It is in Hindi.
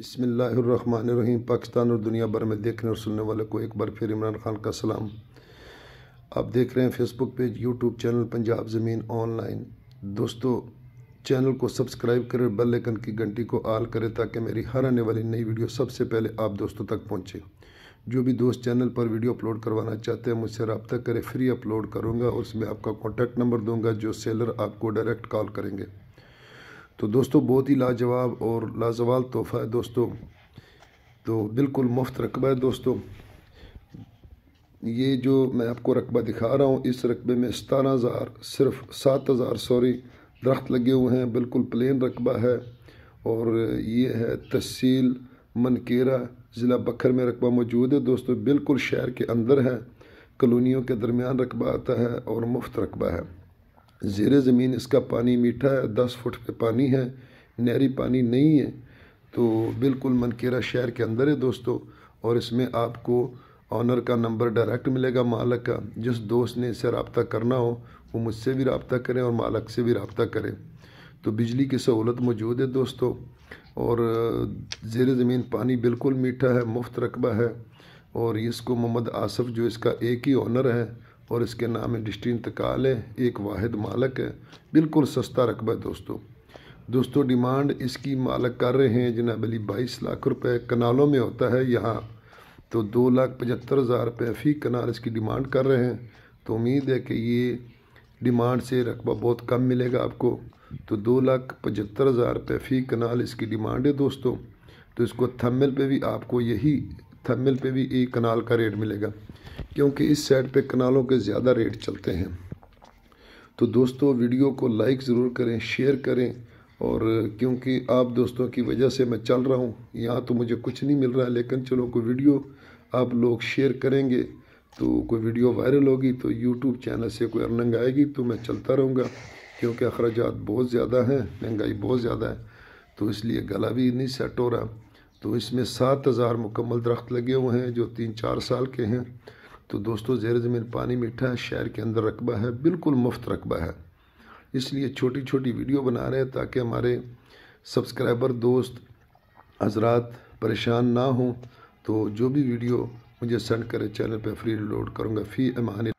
बसमीम पाकिस्तान और दुनिया भर में देखने और सुनने वाले को एक बार फिर इमरान खान का सलाम आप देख रहे हैं Facebook page YouTube channel Punjab ज़मीन ऑनलाइन दोस्तों चैनल को सब्सक्राइब करें बेल आइकन की घंटी को आल करें ताकि मेरी हर आने वाली नई वीडियो सबसे पहले आप दोस्तों तक पहुँचे जो भी दोस्त चैनल पर वीडियो अपलोड करवाना चाहते हैं मुझसे रबता करें फ्री अपलोड करूँगा उसमें आपका कॉन्टैक्ट नंबर दूंगा जो सेलर आपको डायरेक्ट कॉल करेंगे तो दोस्तों बहुत ही लाजवाब और लाजवाल तोहफ़ा है दोस्तों तो बिल्कुल मुफ्त रकबा है दोस्तों ये जो मैं आपको रकबा दिखा रहा हूँ इस रकबे में सतारह हज़ार सिर्फ सात हज़ार सॉरी दरख्त लगे हुए हैं बिल्कुल प्लेन रकबा है और ये है तहसील मनकेरा ज़िला बखर में रकबा मौजूद है दोस्तों बिल्कुल शहर के अंदर है कलोनियों के दरमियान रकबा आता है और मुफ्त रकबा है ज़ेर ज़मीन इसका पानी मीठा है दस फुट पे पानी है नहरी पानी नहीं है तो बिल्कुल मनकेरा शहर के अंदर है दोस्तों और इसमें आपको ऑनर का नंबर डायरेक्ट मिलेगा मालक का जिस दोस्त ने इसे रबता करना हो वो मुझसे भी रबता करें और मालक से भी रबता करें तो बिजली की सहूलत मौजूद है दोस्तों और ज़ेर ज़मीन पानी बिल्कुल मीठा है मुफ्त रकबा है और इसको मोहम्मद आसफ़ जो इसका एक ही ऑनर है और इसके नाम है डिस्ट्री इंतकाल है एक वाहिद मालक है बिल्कुल सस्ता रकबा है दोस्तों दोस्तों डिमांड इसकी मालक कर रहे हैं जनाब अली बाईस लाख रुपए कनालों में होता है यहाँ तो दो लाख पचहत्तर हज़ार रुपये फ़ी कनाल इसकी डिमांड कर रहे हैं तो उम्मीद है कि ये डिमांड से रकबा बहुत कम मिलेगा आपको तो दो लाख पचहत्तर हज़ार रुपये फ़ी कनाल इसकी डिमांड है दोस्तों तो इसको थम्मिल पे भी आपको यही थम्मिल पे भी एक कनाल का रेट मिलेगा क्योंकि इस साइड पे कनालों के ज़्यादा रेट चलते हैं तो दोस्तों वीडियो को लाइक ज़रूर करें शेयर करें और क्योंकि आप दोस्तों की वजह से मैं चल रहा हूँ यहाँ तो मुझे कुछ नहीं मिल रहा है लेकिन चलो कोई वीडियो आप लोग शेयर करेंगे तो कोई वीडियो वायरल होगी तो यूट्यूब चैनल से कोई अर्निंग आएगी तो मैं चलता रहूँगा क्योंकि अखराज बहुत ज़्यादा हैं महंगाई बहुत ज़्यादा है तो इसलिए गला भी नहीं सेट हो रहा तो इसमें सात हज़ार मुकम्मल दरख्त लगे हुए हैं जो तीन चार साल के हैं तो दोस्तों ज़ेर ज़मीन पानी मीठा है शहर के अंदर रकबा है बिल्कुल मुफ्त रकबा है इसलिए छोटी छोटी वीडियो बना रहे हैं ताकि हमारे सब्सक्राइबर दोस्त हजरात परेशान ना हों तो जो भी वीडियो मुझे सेंड करें चैनल पर फ्री लोड करूँगा फ़ी अमान